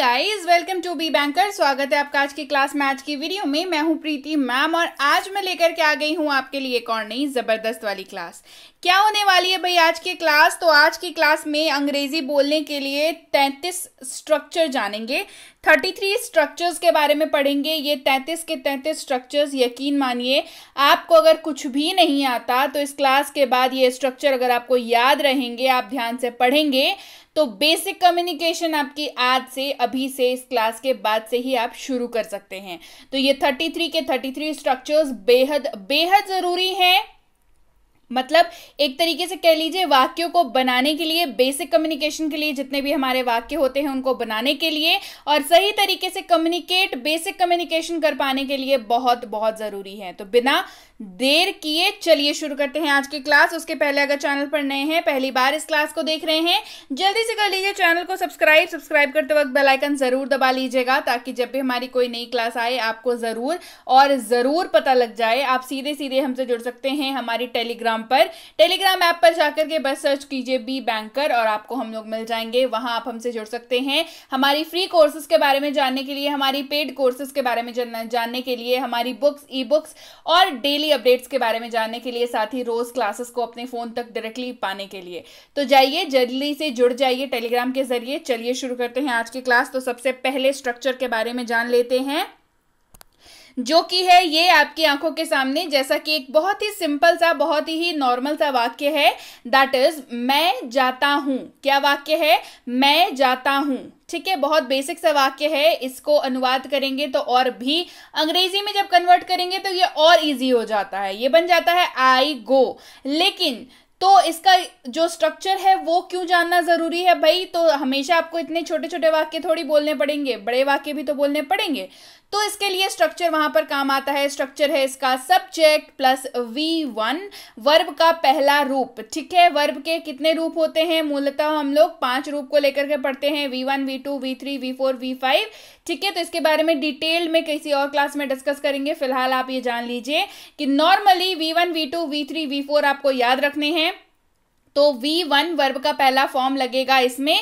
hi guys welcome to be banker स्वागत है आपका आज की क्लास में आज की वीडियो में मैं हूं प्रीति मैम और आज मैं लेकर के आ गई हूं आपके लिए एक और नई ज़बरदस्त वाली क्लास क्या होने वाली है भाई आज की क्लास तो आज की क्लास में अंग्रेज़ी बोलने के लिए 33 स्ट्रक्चर जानेंगे 33 स्ट्रक्चर्स के बारे में पढ़ेंगे ये 33 के 33 स्ट्रक्चर्स यकीन मानिए आपको अगर कुछ भी नहीं आता तो इस क्लास के बाद ये स्ट्रक्चर अगर आपको याद रहेंगे आप ध्यान से पढ़ेंगे तो बेसिक कम्युनिकेशन आपकी आज से अभी से इस क्लास के बाद से ही आप शुरू कर सकते हैं तो ये 33 के 33 स्ट्रक्चर्स बेहद बेहद ज़रूरी हैं मतलब एक तरीके से कह लीजिए वाक्यों को बनाने के लिए बेसिक कम्युनिकेशन के लिए जितने भी हमारे वाक्य होते हैं उनको बनाने के लिए और सही तरीके से कम्युनिकेट बेसिक कम्युनिकेशन कर पाने के लिए बहुत बहुत ज़रूरी है तो बिना देर किए चलिए शुरू करते हैं आज की क्लास उसके पहले अगर चैनल पर नए हैं पहली बार इस क्लास को देख रहे हैं जल्दी से कर लीजिए चैनल को सब्सक्राइब सब्सक्राइब करते वक्त बेलाइकन ज़रूर दबा लीजिएगा ताकि जब भी हमारी कोई नई क्लास आए आपको ज़रूर और ज़रूर पता लग जाए आप सीधे सीधे हमसे जुड़ सकते हैं हमारी टेलीग्राम टेलीग्राम पर टेलीग्राम ऐप पर जाकर के बस सर्च कीजिए बी बैंकर और आपको हम लोग मिल जाएंगे वहां आप हमसे जुड़ सकते हैं हमारी फ्री कोर्सेज के बारे में जानने के लिए हमारी पेड कोर्सेज के बारे में जानने के लिए हमारी बुक्स ई बुक्स और डेली अपडेट्स के बारे में जानने के लिए साथ ही रोज क्लासेस को अपने फोन तक डायरेक्टली पाने के लिए तो जाइए जल्दी से जुड़ जाइए टेलीग्राम के जरिए चलिए शुरू करते हैं आज की क्लास तो सबसे पहले स्ट्रक्चर के बारे में जान लेते हैं जो कि है ये आपकी आंखों के सामने जैसा कि एक बहुत ही सिंपल सा बहुत ही नॉर्मल सा वाक्य है दैट इज मैं जाता हूं क्या वाक्य है मैं जाता हूं ठीक है बहुत बेसिक सा वाक्य है इसको अनुवाद करेंगे तो और भी अंग्रेजी में जब कन्वर्ट करेंगे तो ये और इजी हो जाता है ये बन जाता है आई गो लेकिन तो इसका जो स्ट्रक्चर है वो क्यों जानना ज़रूरी है भाई तो हमेशा आपको इतने छोटे छोटे वाक्य थोड़ी बोलने पड़ेंगे बड़े वाक्य भी तो बोलने पड़ेंगे तो इसके लिए स्ट्रक्चर वहां पर काम आता है स्ट्रक्चर है इसका subject plus V one verb का पहला रूप ठीक है वर्ब के कितने रूप होते हैं मूलतः हम लोग पांच रूप को लेकर के पढ़ते हैं V one V two V three V four V five ठीक है तो इसके बारे में डिटेल में किसी और क्लास में डिस्कस करेंगे फिलहाल आप ये जान लीजिए कि normally V one V two V three V four आपको याद रखने हैं तो वी वन वर्ब का पहला फॉर्म लगेगा इसमें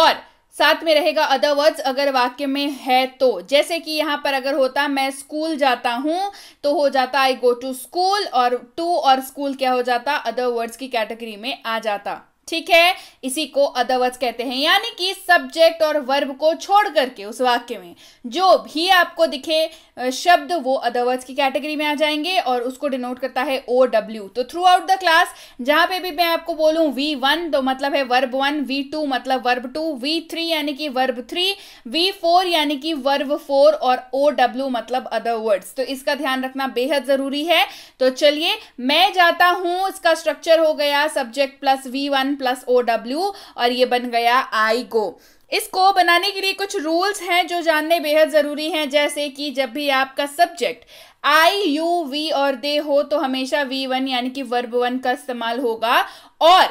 और साथ में रहेगा अदरवर्ड्स अगर वाक्य में है तो जैसे कि यहाँ पर अगर होता मैं स्कूल जाता हूँ तो हो जाता आई गो टू स्कूल और टू और स्कूल क्या हो जाता अदर वर्ड्स की कैटेगरी में आ जाता ठीक है इसी को अदवज कहते हैं यानी कि सब्जेक्ट और वर्ब को छोड़ करके उस वाक्य में जो भी आपको दिखे शब्द वो अदवज की कैटेगरी में आ जाएंगे और उसको डिनोट करता है ओ डब्ल्यू तो थ्रू आउट द क्लास जहां पे भी मैं आपको बोलूं वी वन तो मतलब है वर्ब वन वी टू मतलब वर्ब टू वी थ्री यानी कि वर्ब थ्री वी फोर यानी कि वर्ब फोर और ओ डब्ल्यू मतलब अदर वर्ड्स तो इसका ध्यान रखना बेहद जरूरी है तो चलिए मैं जाता हूं इसका स्ट्रक्चर हो गया subject plus V one plus O W और ये बन गया आई गो इसको बनाने के लिए कुछ रूल्स हैं जो जानने बेहद ज़रूरी हैं जैसे कि जब भी आपका सब्जेक्ट आई यू वी और दे हो तो हमेशा वी वन यानी कि वर्ब वन का इस्तेमाल होगा और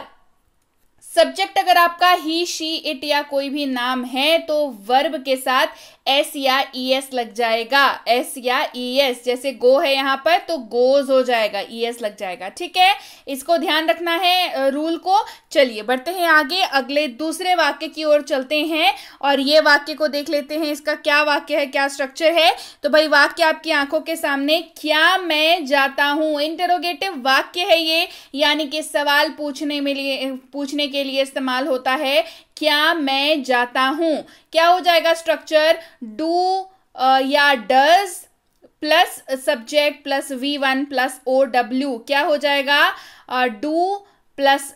सब्जेक्ट अगर आपका ही शी इट या कोई भी नाम है तो वर्ब के साथ एस या ई एस लग जाएगा एस या ई एस जैसे गो है यहाँ पर तो गोज हो जाएगा ई एस लग जाएगा ठीक है इसको ध्यान रखना है रूल को चलिए बढ़ते हैं आगे अगले दूसरे वाक्य की ओर चलते हैं और ये वाक्य को देख लेते हैं इसका क्या वाक्य है क्या स्ट्रक्चर है तो भाई वाक्य आपकी आंखों के सामने क्या मैं जाता हूं इंटेरोगेटिव वाक्य है ये यानी कि सवाल पूछने में लिए पूछने के के लिए इस्तेमाल होता है क्या मैं जाता हूं क्या हो जाएगा स्ट्रक्चर डू uh, या does plus subject plus V one plus O W क्या हो जाएगा do uh, plus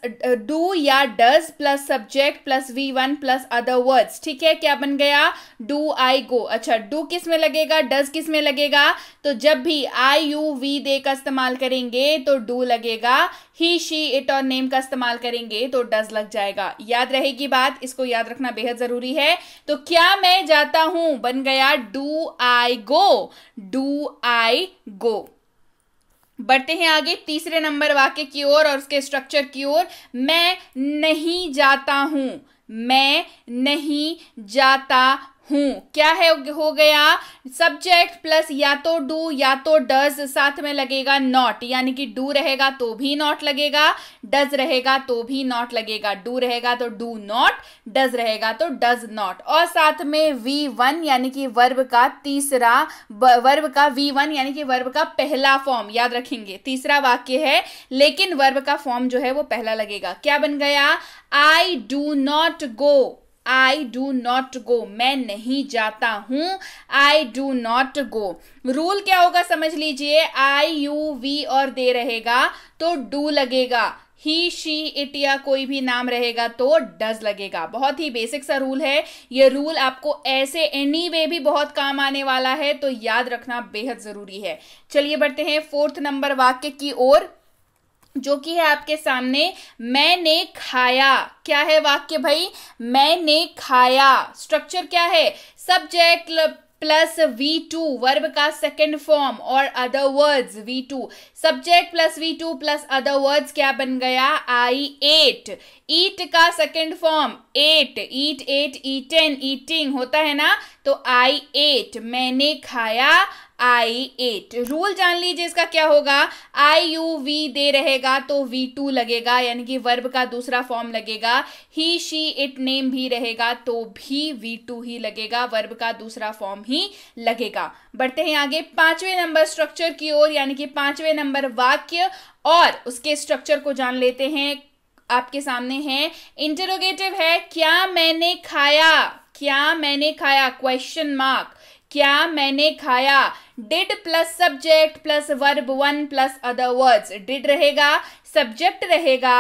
do uh, या does plus subject plus V one plus other words ठीक है क्या बन गया डू आई गो अच्छा डू किस में लगेगा डज किस में लगेगा तो जब भी आई यू वी दे का इस्तेमाल करेंगे तो डू लगेगा ही शी इट और नेम का इस्तेमाल करेंगे तो डज लग जाएगा याद रहेगी बात इसको याद रखना बेहद जरूरी है तो क्या मैं जाता हूं बन गया do I go do I गो बढ़ते हैं आगे तीसरे नंबर वाक्य की ओर और उसके स्ट्रक्चर की ओर मैं नहीं जाता हूं मैं नहीं जाता हूं क्या है हो गया सब्जेक्ट प्लस या तो डू या तो डज साथ में लगेगा नॉट यानी कि डू रहेगा तो भी नॉट लगेगा डज रहेगा तो भी नॉट लगेगा डू रहेगा तो डू नॉट डज रहेगा तो डज नॉट और साथ में वी वन यानी कि वर्ब का तीसरा वर्ब का वी वन यानी कि वर्ब का पहला फॉर्म याद रखेंगे तीसरा वाक्य है लेकिन वर्ब का फॉर्म जो है वो पहला लगेगा क्या बन गया I do not go I do not go मैं नहीं जाता हूं I do not go rule क्या होगा समझ लीजिए आई यू वी और दे रहेगा तो डू लगेगा ही शी इट या कोई भी नाम रहेगा तो डज लगेगा बहुत ही बेसिक सा रूल है ये रूल आपको ऐसे एनी वे भी बहुत काम आने वाला है तो याद रखना बेहद ज़रूरी है चलिए बढ़ते हैं फोर्थ नंबर वाक्य की ओर जो कि है आपके सामने मैंने खाया क्या है वाक्य भाई मैंने खाया स्ट्रक्चर क्या है subject plus V two verb का सेकेंड फॉर्म और other words V two subject plus V two plus other words क्या बन गया आई एट ईट का second form ate eat ate eaten eating होता है ना तो आई एट मैंने खाया आई एट रूल जान लीजिए इसका क्या होगा आई यू वी दे रहेगा तो वी टू लगेगा यानी कि वर्ब का दूसरा फॉर्म लगेगा ही शी इट नेम भी रहेगा तो भी वी टू ही लगेगा वर्ब का दूसरा फॉर्म ही लगेगा बढ़ते हैं आगे पांचवें नंबर स्ट्रक्चर की ओर यानी कि पांचवें नंबर वाक्य और उसके स्ट्रक्चर को जान लेते हैं आपके सामने है इंटरोगेटिव है क्या मैंने खाया क्या मैंने खाया क्वेश्चन मार्क क्या मैंने खाया did plus subject plus verb one plus other words did रहेगा सब्जेक्ट रहेगा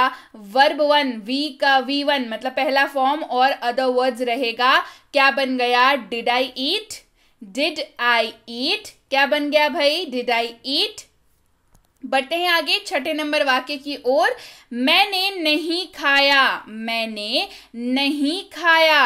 वर्ब वन वी का वी वन मतलब पहला फॉर्म और अदर वर्ड्स रहेगा क्या बन गया did I eat did I ईट क्या बन गया भाई डिड आई ईट बढ़ते हैं आगे छठे नंबर वाक्य की ओर मैंने नहीं खाया मैंने नहीं खाया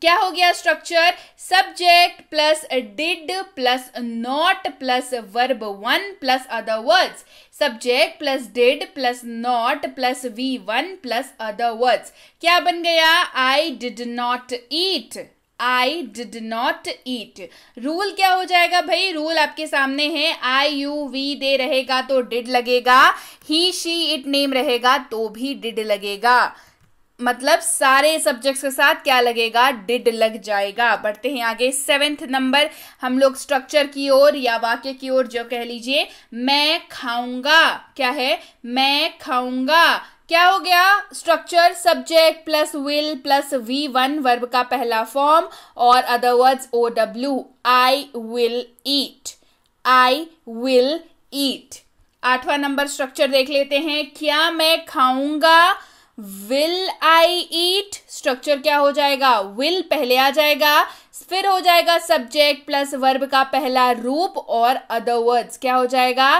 क्या हो गया structure subject plus did plus not plus verb one plus other words subject plus did plus not plus V one plus other words क्या बन गया I did not eat I did not eat rule क्या हो जाएगा भाई rule आपके सामने है आई यू वी दे रहेगा तो डिड लगेगा ही शी इट नेम रहेगा तो भी डिड लगेगा मतलब सारे सब्जेक्ट्स के साथ क्या लगेगा डिड लग जाएगा बढ़ते हैं आगे सेवेंथ नंबर हम लोग स्ट्रक्चर की ओर या वाक्य की ओर जो कह लीजिए मैं खाऊंगा क्या है मैं खाऊंगा क्या हो गया structure subject plus will plus V one verb का पहला फॉर्म और other O W I will eat I will eat आठवां नंबर स्ट्रक्चर देख लेते हैं क्या मैं खाऊंगा विल आई ईट स्ट्रक्चर क्या हो जाएगा विल पहले आ जाएगा फिर हो जाएगा सब्जेक्ट प्लस वर्ब का पहला रूप और अदर वर्ड्स क्या हो जाएगा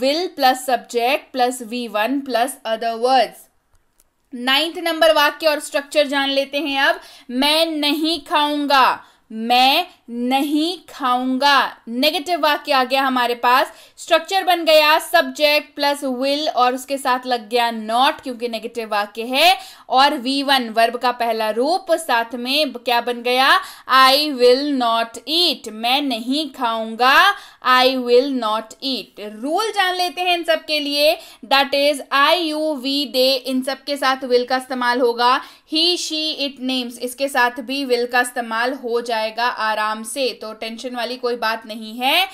will plus subject plus V one plus other words ninth नंबर वाक्य और स्ट्रक्चर जान लेते हैं अब मैं नहीं खाऊंगा मैं नहीं खाऊंगा नेगेटिव वाक्य आ गया हमारे पास स्ट्रक्चर बन गया सब्जेक्ट प्लस विल और उसके साथ लग गया नॉट क्योंकि नेगेटिव वाक्य है और वी वन वर्ब का पहला रूप साथ में क्या बन गया आई विल नॉट ईट मैं नहीं खाऊंगा I will not eat rule जान लेते हैं इन सब के लिए that is I you we they इन सब के साथ विल का इस्तेमाल होगा ही शी इट नेम्स इसके साथ भी विल का इस्तेमाल हो जाएगा आराम नाम से तो टेंशन वाली कोई बात नहीं है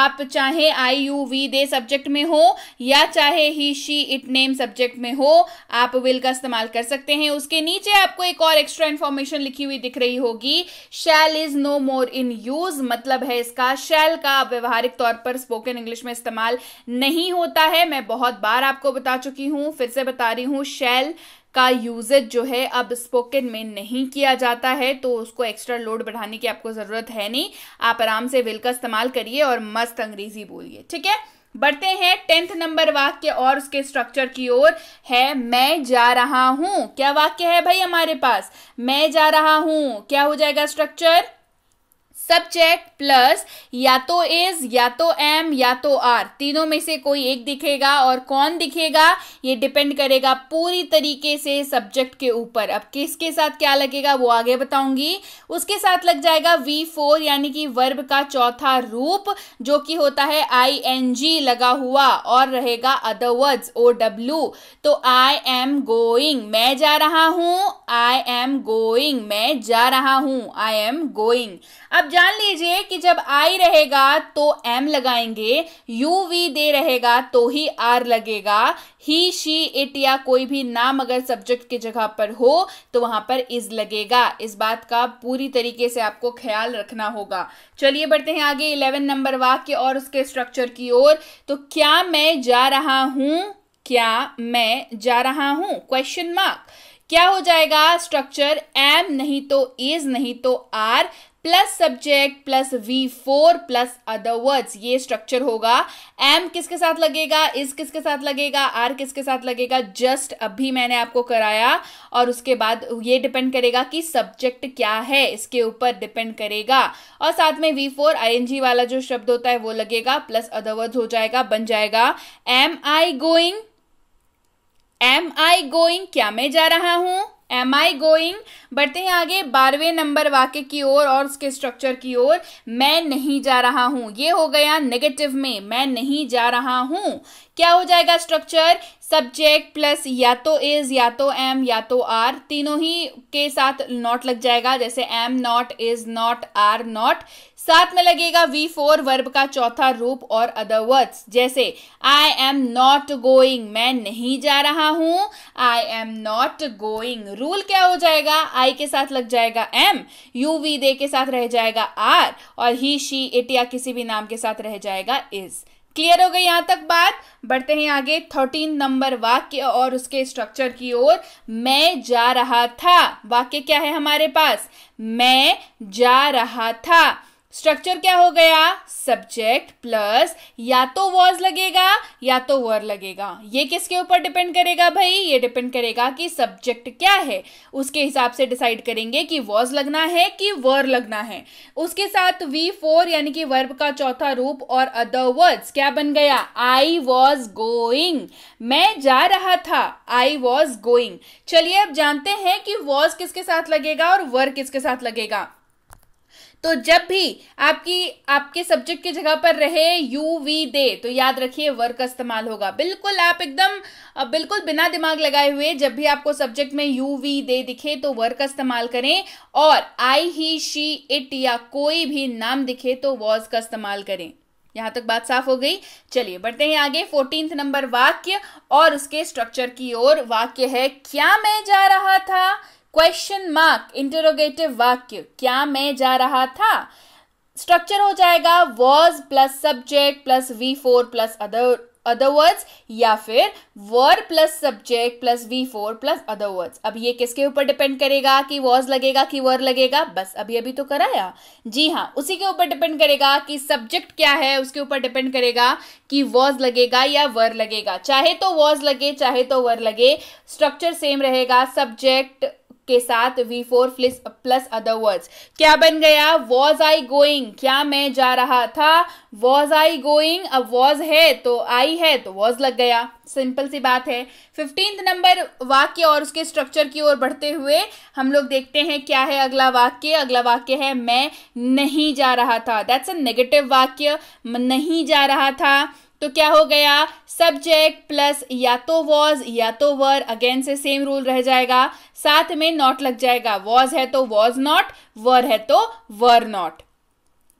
आप चाहे I you we they subject में हो या चाहे he she it name subject में हो आप विल का इस्तेमाल कर सकते हैं उसके नीचे आपको एक और एक्स्ट्रा इन्फॉर्मेशन लिखी हुई दिख रही होगी shall is no more in use मतलब है इसका शैल का व्यवहारिक तौर पर स्पोकन इंग्लिश में इस्तेमाल नहीं होता है मैं बहुत बार आपको बता चुकी हूँ फिर से बता रही हूँ शैल का यूजेज जो है अब स्पोकन में नहीं किया जाता है तो उसको एक्स्ट्रा लोड बढ़ाने की आपको ज़रूरत है नहीं आप आराम से विल का इस्तेमाल करिए और मस्त अंग्रेजी बोलिए ठीक है बढ़ते हैं टेंथ नंबर वाक्य और उसके स्ट्रक्चर की ओर है मैं जा रहा हूं क्या वाक्य है भाई हमारे पास मैं जा रहा हूं क्या हो जाएगा स्ट्रक्चर सब्जेक्ट प्लस या तो इज या तो एम या तो आर तीनों में से कोई एक दिखेगा और कौन दिखेगा ये डिपेंड करेगा पूरी तरीके से सब्जेक्ट के ऊपर अब किसके साथ क्या लगेगा वो आगे बताऊंगी उसके साथ लग जाएगा वी फोर यानी कि वर्ब का चौथा रूप जो कि होता है आई एन जी लगा हुआ और रहेगा अदरवर्ड ओ डब्ल्यू तो आई एम गोइंग मैं जा रहा हूं आई एम गोइंग मैं जा रहा हूं आई एम गोइंग अब जान लीजिए कि जब आई रहेगा तो एम लगाएंगे यू वी दे रहेगा तो ही आर लगेगा ही शी इट या कोई भी नाम अगर सब्जेक्ट की जगह पर हो तो वहां पर इज लगेगा इस बात का पूरी तरीके से आपको ख्याल रखना होगा चलिए बढ़ते हैं आगे इलेवन नंबर वाक्य और उसके स्ट्रक्चर की ओर तो क्या मैं जा रहा हूं क्या मैं जा रहा हूं क्वेश्चन मार्क क्या हो जाएगा स्ट्रक्चर एम नहीं तो इज नहीं तो are plus subject plus V four plus other words ये स्ट्रक्चर होगा एम किसके साथ लगेगा इस किसके साथ लगेगा आर किसके साथ लगेगा जस्ट अभी मैंने आपको कराया और उसके बाद ये डिपेंड करेगा कि सब्जेक्ट क्या है इसके ऊपर डिपेंड करेगा और साथ में V four I N G वाला जो शब्द होता है वो लगेगा प्लस अदर वर्ड्स हो जाएगा बन जाएगा am I going am I going क्या मैं जा रहा हूं एम आई गोइंग बढ़ते हैं आगे बारहवें नंबर वाक्य की ओर और, उसके स्ट्रक्चर की ओर मैं नहीं जा रहा हूं ये हो गया नेगेटिव में मैं नहीं जा रहा हूं क्या हो जाएगा स्ट्रक्चर सब्जेक्ट प्लस या तो इज या तो एम या तो आर तीनों ही के साथ नॉट लग जाएगा जैसे am not is not are not साथ में लगेगा वी फोर वर्ब का चौथा रूप और अदर वर्ड्स जैसे आई एम नॉट गोइंग मैं नहीं जा रहा हूं I am not going rule क्या हो जाएगा आई के साथ लग जाएगा एम यू वी दे के साथ रह जाएगा आर और ही शी इट या किसी भी नाम के साथ रह जाएगा इज क्लियर हो गई यहां तक बात बढ़ते हैं आगे थर्टीन नंबर वाक्य और उसके स्ट्रक्चर की ओर मैं जा रहा था वाक्य क्या है हमारे पास मैं जा रहा था स्ट्रक्चर क्या हो गया सब्जेक्ट प्लस या तो वॉज लगेगा या तो वर लगेगा ये किसके ऊपर डिपेंड करेगा भाई ये डिपेंड करेगा कि सब्जेक्ट क्या है उसके हिसाब से डिसाइड करेंगे कि वॉज लगना है कि वर लगना है उसके साथ वी फोर यानी कि वर्ब का चौथा रूप और अदर वर्ड्स क्या बन गया आई वॉज गोइंग मैं जा रहा था आई वॉज गोइंग चलिए अब जानते हैं कि वॉज किसके साथ लगेगा और वर किसके साथ लगेगा तो जब भी आपकी आपके सब्जेक्ट की जगह पर रहे यू वी दे तो याद रखिए वर्ग का इस्तेमाल होगा बिल्कुल आप एकदम बिल्कुल बिना दिमाग लगाए हुए जब भी आपको सब्जेक्ट में यू वी दे दिखे तो वर्ग का इस्तेमाल करें और आई ही शी इट या कोई भी नाम दिखे तो वॉज का इस्तेमाल करें यहां तक बात साफ हो गई चलिए बढ़ते हैं आगे फोर्टींथ नंबर वाक्य और उसके स्ट्रक्चर की ओर वाक्य है क्या मैं जा रहा था क्वेश्चन मार्क इंटरोगेटिव वाक्य क्या मैं जा रहा था स्ट्रक्चर हो जाएगा was plus subject plus V four plus other other words या फिर were plus subject plus V four plus other words अब ये किसके ऊपर डिपेंड करेगा कि वॉज लगेगा कि वर लगेगा बस अभी अभी तो कराया जी हाँ उसी के ऊपर डिपेंड करेगा कि सब्जेक्ट क्या है उसके ऊपर डिपेंड करेगा कि वॉज लगेगा या वर लगेगा चाहे तो वॉज लगे चाहे तो वर लगे स्ट्रक्चर सेम रहेगा सब्जेक्ट के साथ V four plus plus other words क्या बन गया वॉज आई गोइंग क्या मैं जा रहा था वॉज आई गोइंग अब वॉज है तो आई है तो वॉज लग गया सिंपल सी बात है फिफ्टींथ नंबर वाक्य और उसके स्ट्रक्चर की ओर बढ़ते हुए हम लोग देखते हैं क्या है अगला वाक्य अगला वाक्य है मैं नहीं जा रहा था दैट्स अ नेगेटिव वाक्य नहीं जा रहा था तो क्या हो गया सब्जेक्ट प्लस या तो वॉज या तो वर अगेन से सेम रूल रह जाएगा साथ में नॉट लग जाएगा वॉज है तो वॉज नॉट वर है तो were not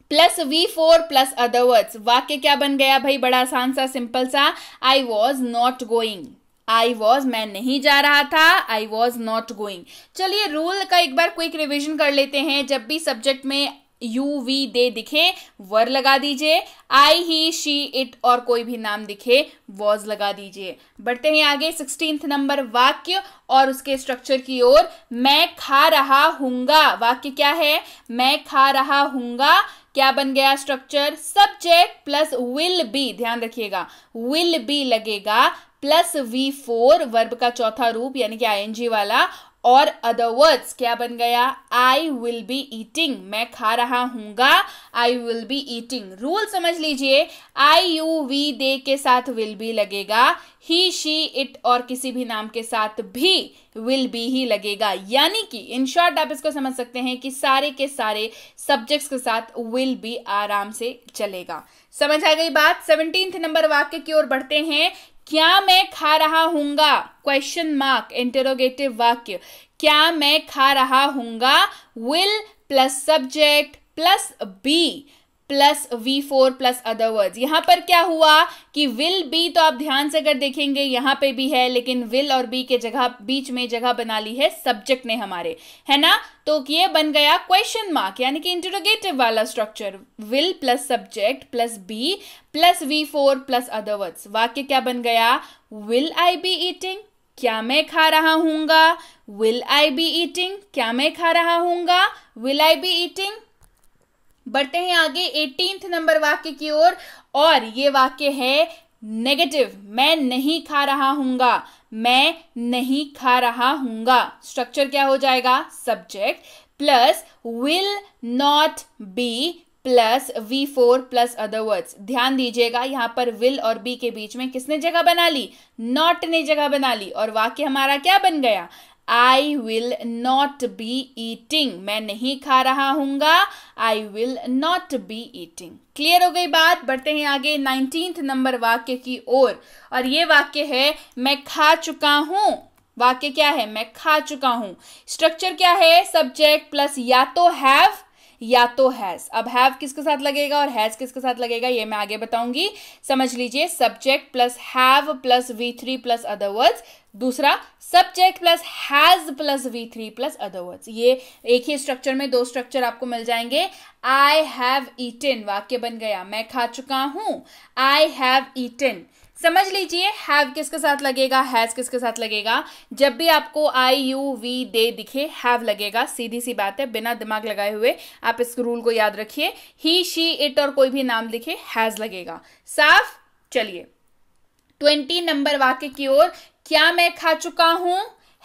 plus V four plus other words वाक्य क्या बन गया भाई बड़ा आसान सा सिंपल सा I was not going I was मैं नहीं जा रहा था आई वॉज नॉट गोइंग चलिए रूल का एक बार क्विक रिविजन कर लेते हैं जब भी सब्जेक्ट में यू वी दे दिखे वर लगा दीजिए आई ही शी इट और कोई भी नाम दिखे वॉज लगा दीजिए बढ़ते हैं आगे सिक्सटींथ नंबर वाक्य और उसके स्ट्रक्चर की ओर मैं खा रहा हूंगा वाक्य क्या है मैं खा रहा हूंगा क्या बन गया structure subject plus will be ध्यान रखिएगा विल बी लगेगा प्लस वी फोर वर्ब का चौथा रूप यानी कि आई वाला और अदर वर्ड्स क्या बन गया आई विल बी ईटिंग मैं खा रहा हूंगा I will be eating rule समझ लीजिए आई यू वी दे के साथ विल बी लगेगा ही शी इट और किसी भी नाम के साथ भी विल बी ही लगेगा यानी कि इन शॉर्ट आप इसको समझ सकते हैं कि सारे के सारे सब्जेक्ट्स के साथ विल बी आराम से चलेगा समझ आ गई बात सेवनटीन्थ नंबर वाक्य की ओर बढ़ते हैं क्या मैं खा रहा हूंगा क्वेश्चन मार्क इंटेरोगेटिव वाक्य क्या मैं खा रहा हूंगा will plus subject plus be plus V four plus other words यहाँ पर क्या हुआ कि विल बी तो आप ध्यान से अगर देखेंगे यहाँ पे भी है लेकिन विल और बी के जगह बीच में जगह बना ली है सब्जेक्ट ने हमारे है ना तो ये बन गया क्वेश्चन मार्क यानी कि इंटरोगेटिव वाला structure will plus subject plus be plus V four plus other वाक्य क्या बन गया विल आई बी ईटिंग क्या मैं खा रहा हूंगा विल आई बी ईटिंग क्या मैं खा रहा हूंगा विल आई बी ईटिंग बढ़ते हैं आगे एटीनथ नंबर वाक्य की ओर और, और ये वाक्य है नेगेटिव मैं नहीं खा रहा हूंगा मैं नहीं खा रहा हूंगा स्ट्रक्चर क्या हो जाएगा subject plus will not be plus V four plus other words ध्यान दीजिएगा यहां पर विल और बी के बीच में किसने जगह बना ली नॉट ने जगह बना ली और वाक्य हमारा क्या बन गया I will not be eating मैं नहीं खा रहा हूंगा I will not be eating clear हो गई बात बढ़ते हैं आगे नाइनटीन नंबर वाक्य की ओर और ये वाक्य है मैं खा चुका हूं वाक्य क्या है मैं खा चुका हूं स्ट्रक्चर क्या है सब्जेक्ट प्लस या तो हैव या तो हैज़ अब हैव किसके साथ लगेगा और हैज़ किसके साथ लगेगा ये मैं आगे बताऊंगी समझ लीजिए subject plus have plus V three plus other दूसरा subject plus has plus V three plus other ये एक ही स्ट्रक्चर में दो स्ट्रक्चर आपको मिल जाएंगे आई हैव ईटन वाक्य बन गया मैं खा चुका हूं आई हैव ईटन समझ लीजिए हैव किसके साथ लगेगा हैज़ किसके साथ लगेगा जब भी आपको आई यू वी दे दिखे हैव लगेगा सीधी सी बात है बिना दिमाग लगाए हुए आप इस रूल को याद रखिए ही शी इट और कोई भी नाम दिखे हैज़ लगेगा साफ चलिए ट्वेंटी नंबर वाक्य की ओर क्या मैं खा चुका हूं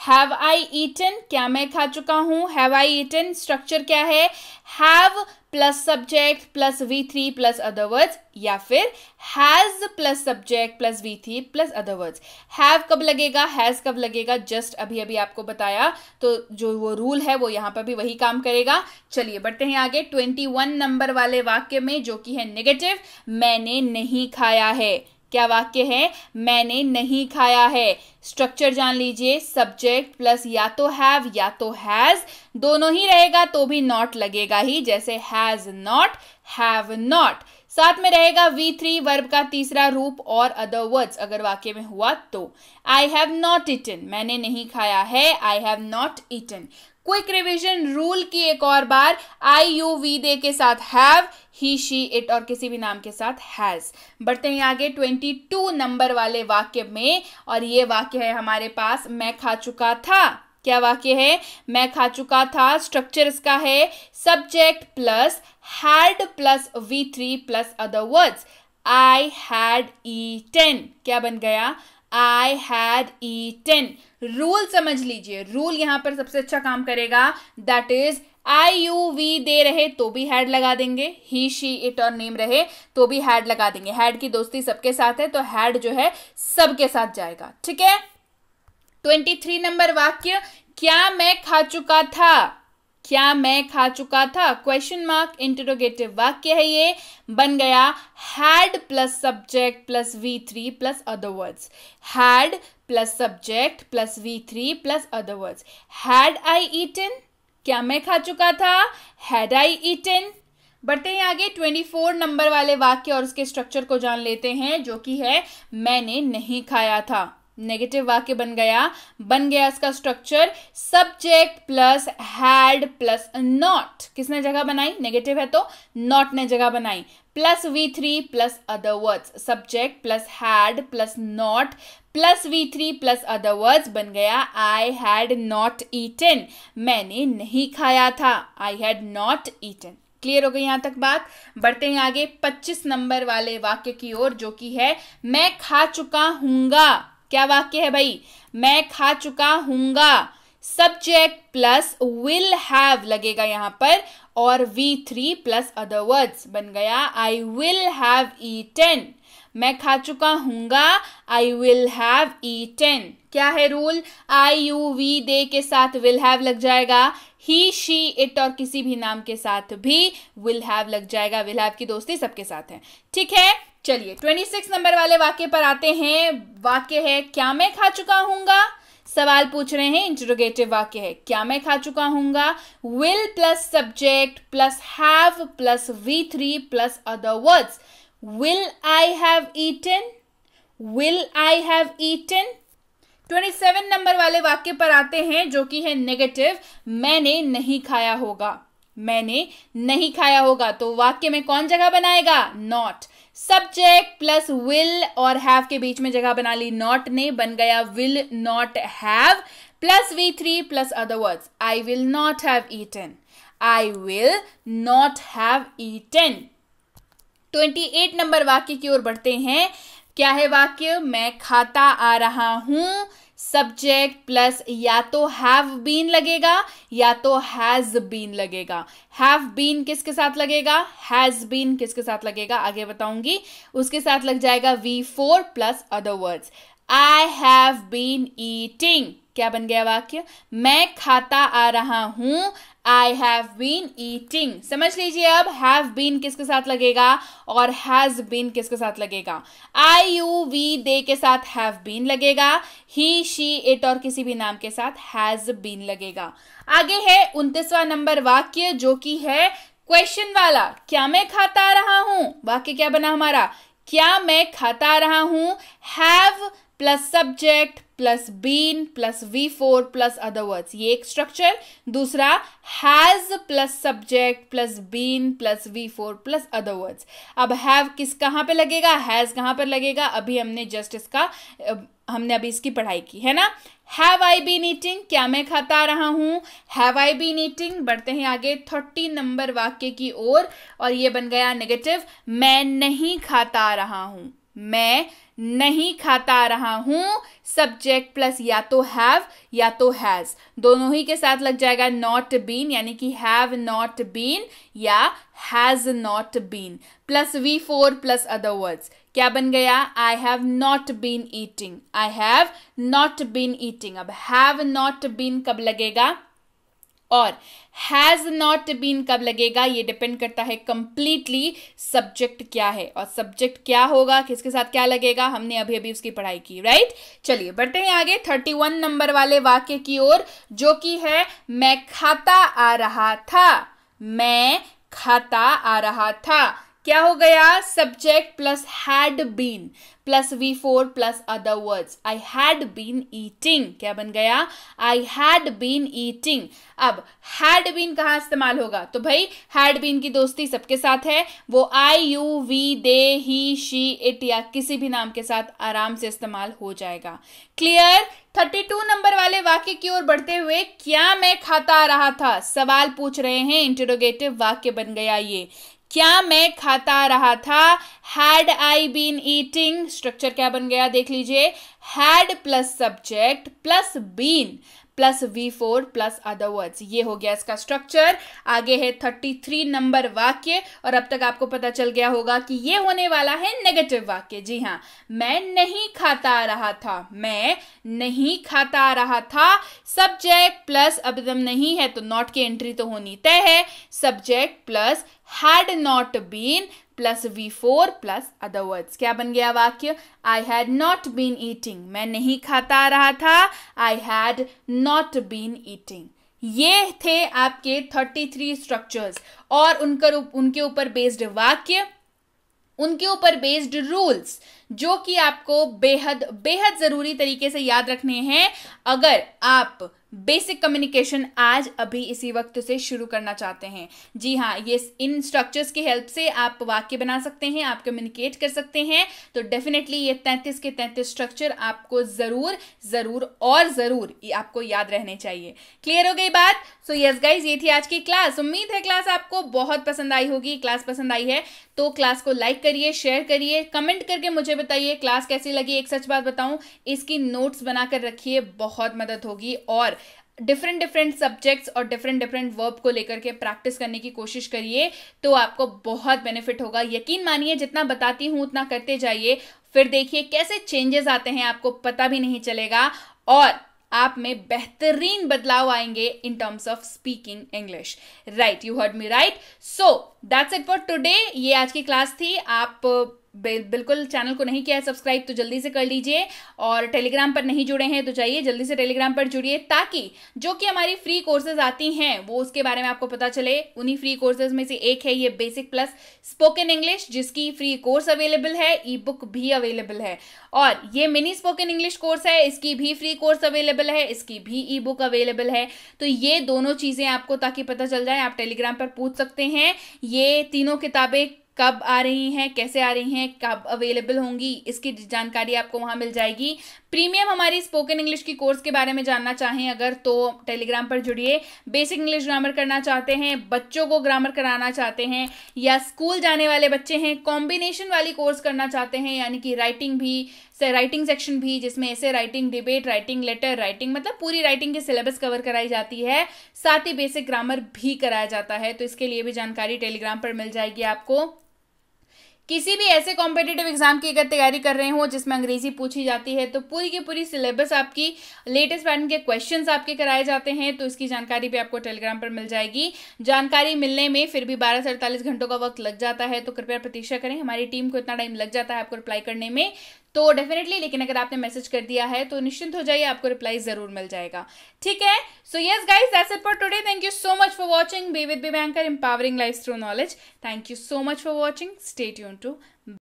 हैव आई ईटन क्या मैं खा चुका हूं हैव आई ईटन स्ट्रक्चर क्या है have plus subject plus V three plus other words या फिर has plus subject plus V three plus other words have कब लगेगा हैज कब लगेगा जस्ट अभी अभी आपको बताया तो जो वो रूल है वो यहां पर भी वही काम करेगा चलिए बढ़ते हैं आगे ट्वेंटी वन नंबर वाले वाक्य में जो कि है नेगेटिव मैंने नहीं खाया है क्या वाक्य है मैंने नहीं खाया है स्ट्रक्चर जान लीजिए सब्जेक्ट प्लस या तो हैव या तो हैज दोनों ही रहेगा तो भी नॉट लगेगा ही जैसे हैज नॉट हैव नॉट साथ में रहेगा वी थ्री वर्ब का तीसरा रूप और अदर वर्ड्स अगर वाक्य में हुआ तो आई हैव नॉट इटन मैंने नहीं खाया है I have not eaten quick revision rule की एक और बार आई यू वी दे के साथ हैव ही शी इट और किसी भी नाम के साथ हैज़ बढ़ते हैं आगे ट्वेंटी टू नंबर वाले वाक्य में और ये वाक्य है हमारे पास मैं खा चुका था क्या वाक्य है मैं खा चुका था स्ट्रक्चर इसका है subject plus had plus V three plus other words I had eaten क्या बन गया I had eaten rule समझ लीजिए रूल यहां पर सबसे अच्छा काम करेगा that is I you we they रहे तो भी हैड लगा देंगे ही शी इट और नेम रहे तो भी हैड लगा देंगे हैड की दोस्ती सबके साथ है तो हैड जो है सबके साथ जाएगा ठीक है ट्वेंटी थ्री नंबर वाक्य क्या मैं खा चुका था क्या मैं खा चुका था क्वेश्चन मार्क इंटरोगेटिव वाक्य है ये बन गया had plus subject plus V three plus other words had plus subject plus V three plus other words had I eaten क्या मैं खा चुका था हैड आई ईटन बढ़ते हैं आगे फोर नंबर वाले वाक्य और उसके स्ट्रक्चर को जान लेते हैं जो कि है मैंने नहीं खाया था नेगेटिव वाक्य बन गया बन गया इसका structure subject plus had plus not किसने जगह बनाई नेगेटिव है तो नॉट ने जगह बनाई plus V three plus other words subject plus had plus not plus V three plus other words बन गया आई हैड नॉट ईटन मैंने नहीं खाया था I had not eaten clear हो गई यहां तक बात बढ़ते हैं आगे 25 नंबर वाले वाक्य की ओर जो कि है मैं खा चुका हूंगा क्या वाक्य है भाई मैं खा चुका हूंगा सब्जेक्ट प्लस विल हैव लगेगा यहाँ पर और V3 three plus other words बन गया आई विल हैव टेन मैं खा चुका हूंगा आई विल हैव टेन क्या है rule I you we they के साथ विल हैव लग जाएगा ही शी इट और किसी भी नाम के साथ भी विल हैव लग जाएगा विल हैव की दोस्ती सबके साथ है ठीक है चलिए ट्वेंटी सिक्स नंबर वाले वाक्य पर आते हैं वाक्य है क्या मैं खा चुका हूंगा सवाल पूछ रहे हैं इंटरोगेटिव वाक्य है क्या मैं खा चुका हूंगा will plus subject plus have plus V three plus other words will i have eaten will i have eaten 27 number वाले वाक्य पर आते हैं जो कि है नेगेटिव मैंने नहीं खाया होगा मैंने नहीं खाया होगा तो वाक्य में कौन जगह बनाएगा नॉट सब्जेक्ट प्लस विल और हैव के बीच में जगह बना ली नॉट ने बन गया will not have plus V three plus other words I will not have eaten I will not have eaten twenty eight number वाक्य की ओर बढ़ते हैं क्या है वाक्य मैं खाता आ रहा हूं सब्जेक्ट प्लस या तो हैव बीन लगेगा या तो हैज बीन लगेगा हैव बीन किसके साथ लगेगा हैज बीन किसके साथ लगेगा आगे बताऊंगी उसके साथ लग जाएगा V four plus other words I have been eating क्या बन गया वाक्य मैं खाता आ रहा हूं आई हैव बीन ईटिंग समझ लीजिए अब हैव बीन किसके साथ लगेगा और हैज बीन किसके साथ लगेगा आई यू वी दे के साथ हैव बीन लगेगा ही शी इट और किसी भी नाम के साथ हैज बीन लगेगा आगे है उन्तीसवा नंबर वाक्य जो कि है क्वेश्चन वाला क्या मैं खाता रहा हूं वाक्य क्या बना हमारा क्या मैं खाता रहा हूं have plus subject plus been plus V four plus other words ये एक स्ट्रक्चर दूसरा has plus subject plus been plus V four plus other words अब हैव किस कहाँ पे लगेगा हैज कहाँ पर लगेगा अभी हमने जस्ट इसका हमने अभी इसकी पढ़ाई की है ना हैव आई बीन ईटिंग क्या मैं खाता रहा हूँ हैव आई बीन ईटिंग बढ़ते हैं आगे थर्टी नंबर वाक्य की ओर और, और ये बन गया नेगेटिव मैं नहीं खाता रहा हूँ मैं नहीं खाता रहा हूं सब्जेक्ट प्लस या तो हैव या तो हैज दोनों ही के साथ लग जाएगा नॉट बीन यानी कि हैव नॉट बीन या has not been plus V four plus other words क्या बन गया I have not been eating I have not been eating अब हैव नॉट बीन कब लगेगा और हैज नॉट बीन कब लगेगा ये डिपेंड करता है कंप्लीटली सब्जेक्ट क्या है और सब्जेक्ट क्या होगा किसके साथ क्या लगेगा हमने अभी अभी उसकी पढ़ाई की राइट चलिए बढ़ते हैं आगे थर्टी वन नंबर वाले वाक्य की ओर जो कि है मैं खाता आ रहा था मैं खाता आ रहा था क्या हो गया subject plus had been plus V four plus other words I had been eating क्या बन गया आई हैड बीन ईटिंग अब हैड बीन कहाँ इस्तेमाल होगा तो भाई हैड बीन की दोस्ती सबके साथ है वो I you we they he she it या किसी भी नाम के साथ आराम से इस्तेमाल हो जाएगा क्लियर 32 नंबर वाले वाक्य की ओर बढ़ते हुए क्या मैं खाता आ रहा था सवाल पूछ रहे हैं इंटरोगेटिव वाक्य बन गया ये क्या मैं खाता रहा था had I been eating structure क्या बन गया देख लीजिए had plus subject plus been plus V four plus other words ये हो गया इसका स्ट्रक्चर आगे है थर्टी थ्री नंबर वाक्य और अब तक आपको पता चल गया होगा कि ये होने वाला है नेगेटिव वाक्य जी हाँ मैं नहीं खाता रहा था मैं नहीं खाता रहा था सब्जेक्ट प्लस अब नहीं है तो नॉट की एंट्री तो होनी तय है subject plus had not been plus V four plus other words क्या बन गया वाक्य I had not been eating मैं नहीं खाता आ रहा था I had not been eating ये थे आपके 33 स्ट्रक्चर्स और उनकर उनके ऊपर बेस्ड वाक्य उनके ऊपर बेस्ड रूल्स जो कि आपको बेहद बेहद ज़रूरी तरीके से याद रखने हैं अगर आप बेसिक कम्युनिकेशन आज अभी इसी वक्त से शुरू करना चाहते हैं जी हाँ ये इन स्ट्रक्चर्स की हेल्प से आप वाक्य बना सकते हैं आप कम्युनिकेट कर सकते हैं तो डेफिनेटली ये तैंतीस के तैंतीस स्ट्रक्चर आपको ज़रूर ज़रूर और ज़रूर आपको याद रहने चाहिए क्लियर हो गई बात सो यस गाइज ये थी आज की क्लास उम्मीद है क्लास आपको बहुत पसंद आई होगी क्लास पसंद आई है तो क्लास को लाइक करिए शेयर करिए कमेंट करके मुझे बताइए क्लास कैसी लगी एक सच बात बताऊं इसकी नोट्स बनाकर रखिए बहुत मदद होगी और डिफरेंट डिफरेंट सब्जेक्ट्स और डिफरेंट डिफरेंट वर्ब को लेकर के प्रैक्टिस करने की कोशिश करिए तो आपको बहुत बेनिफिट होगा यकीन मानिए जितना बताती हूँ उतना करते जाइए फिर देखिए कैसे चेंजेस आते हैं आपको पता भी नहीं चलेगा और आप में बेहतरीन बदलाव आएंगे in terms of speaking English right you heard me right so that's it for today ये आज की क्लास थी आप बिल्कुल चैनल को नहीं किया है सब्सक्राइब तो जल्दी से कर लीजिए और टेलीग्राम पर नहीं जुड़े हैं तो जाइए जल्दी से टेलीग्राम पर जुड़िए ताकि जो कि हमारी फ्री कोर्सेज आती हैं वो उसके बारे में आपको पता चले उन्हीं फ्री कोर्सेज में से एक है ये बेसिक प्लस स्पोकन इंग्लिश जिसकी फ्री कोर्स अवेलेबल है ई बुक भी अवेलेबल है और ये मिनी स्पोकन इंग्लिश कोर्स है इसकी भी फ्री कोर्स अवेलेबल है इसकी भी ई बुक अवेलेबल है तो ये दोनों चीज़ें आपको ताकि पता चल जाए आप टेलीग्राम पर पूछ सकते हैं ये तीनों किताबें कब आ रही हैं कैसे आ रही हैं कब अवेलेबल होंगी इसकी जानकारी आपको वहां मिल जाएगी प्रीमियम हमारी स्पोकन इंग्लिश की कोर्स के बारे में जानना चाहें अगर तो टेलीग्राम पर जुड़िए बेसिक इंग्लिश ग्रामर करना चाहते हैं बच्चों को ग्रामर कराना चाहते हैं या स्कूल जाने वाले बच्चे हैं कॉम्बिनेशन वाली कोर्स करना चाहते हैं यानी कि राइटिंग भी से राइटिंग सेक्शन भी जिसमें ऐसे writing debate writing letter writing मतलब पूरी राइटिंग के सिलेबस कवर कराई जाती है साथ ही बेसिक ग्रामर भी कराया जाता है तो इसके लिए भी जानकारी टेलीग्राम पर मिल जाएगी आपको किसी भी ऐसे कॉम्पिटेटिव एग्जाम की अगर तैयारी कर रहे हो जिसमें अंग्रेजी पूछी जाती है तो पूरी की पूरी सिलेबस आपकी लेटेस्ट पैटर्न के क्वेश्चन आपके कराए जाते हैं तो इसकी जानकारी भी आपको टेलीग्राम पर मिल जाएगी जानकारी मिलने में फिर भी बारह से अड़तालीस घंटों का वक्त लग जाता है तो कृपया प्रतीक्षा करें हमारी टीम को इतना टाइम लग जाता है आपको रिप्लाई करने में तो डेफिनेटली लेकिन अगर आपने मैसेज कर दिया है तो निश्चिंत हो जाइए आपको रिप्लाई जरूर मिल जाएगा ठीक है so yes guys that's it for today thank you so much for watching be with B banker empowering life through knowledge thank you so much for watching stay यून टू